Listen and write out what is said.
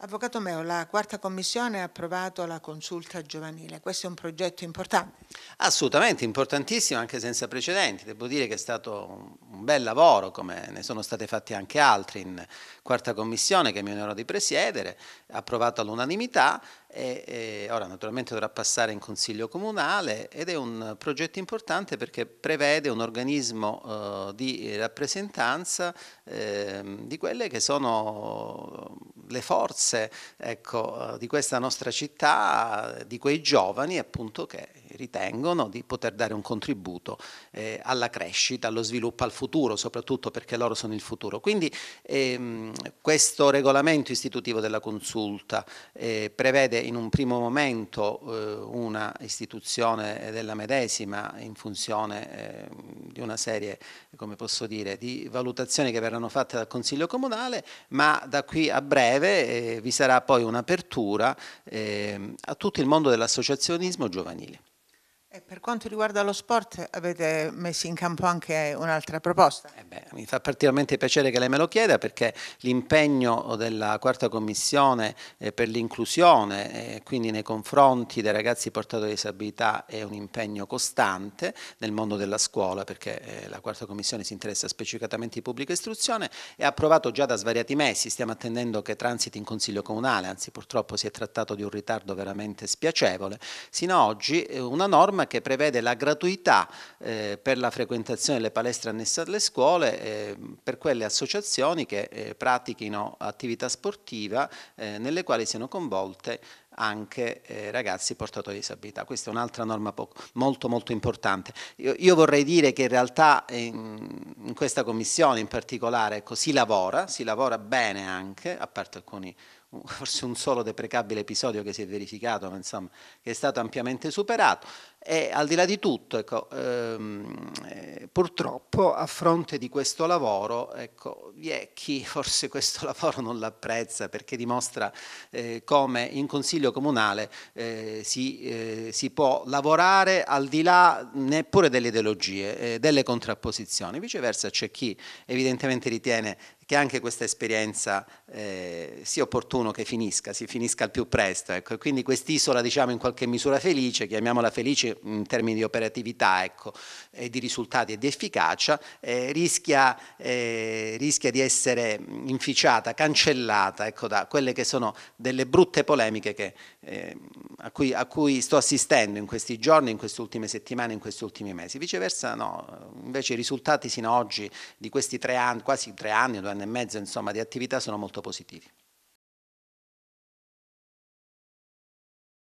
Avvocato Meo, la quarta commissione ha approvato la consulta giovanile, questo è un progetto importante? Assolutamente, importantissimo, anche senza precedenti. Devo dire che è stato un bel lavoro, come ne sono stati fatti anche altri in quarta commissione che mi onoro di presiedere, approvato all'unanimità e, e ora naturalmente dovrà passare in consiglio comunale ed è un progetto importante perché prevede un organismo eh, di rappresentanza eh, di quelle che sono le forze ecco, eh, di questa nostra città, eh, di quei giovani appunto che ritengono di poter dare un contributo eh, alla crescita, allo sviluppo, al futuro, soprattutto perché loro sono il futuro. Quindi ehm, questo regolamento istitutivo della consulta eh, prevede in un primo momento eh, una istituzione della medesima in funzione ehm, di una serie, come posso dire, di valutazioni che verranno fatte dal Consiglio Comunale, ma da qui a breve eh, vi sarà poi un'apertura eh, a tutto il mondo dell'associazionismo giovanile. E per quanto riguarda lo sport, avete messo in campo anche un'altra proposta? Eh beh, mi fa particolarmente piacere che lei me lo chieda perché l'impegno della quarta commissione eh, per l'inclusione, eh, quindi nei confronti dei ragazzi portatori di disabilità, è un impegno costante nel mondo della scuola perché eh, la quarta commissione si interessa specificatamente di pubblica istruzione e ha approvato già da svariati mesi, stiamo attendendo che transiti in consiglio comunale, anzi purtroppo si è trattato di un ritardo veramente spiacevole, sino ad oggi una norma norma che prevede la gratuità eh, per la frequentazione delle palestre annesse alle scuole eh, per quelle associazioni che eh, pratichino attività sportiva eh, nelle quali siano coinvolte anche eh, ragazzi portatori di disabilità. Questa è un'altra norma molto molto importante. Io, io, vorrei dire che in realtà eh, in questa commissione in particolare ecco, si lavora, si lavora bene anche, a parte alcuni, forse un solo deprecabile episodio che si è verificato, ma insomma che è stato ampiamente superato e al di là di tutto ecco, ehm, purtroppo a fronte di questo lavoro, ecco, vi è chi forse questo lavoro non l'apprezza perché dimostra eh, come in Consiglio Comunale eh, si, eh, si, può lavorare al di là neppure delle ideologie, eh, delle contrapposizioni. Viceversa c'è chi evidentemente ritiene che anche questa esperienza eh, sia opportuno che finisca, si finisca al più presto. Ecco. E quindi quest'isola diciamo in qualche misura felice, chiamiamola felice in termini di operatività ecco, e di risultati e di efficacia, eh, rischia, eh, rischia, di essere inficiata, cancellata ecco, da quelle che sono delle brutte polemiche che, eh, a, cui, a cui sto assistendo in questi giorni, in queste ultime settimane, in questi ultimi mesi. Viceversa no, invece i risultati sino ad oggi di questi tre anni, quasi tre anni, due anni anni e mezzo insomma, di attività sono molto positivi.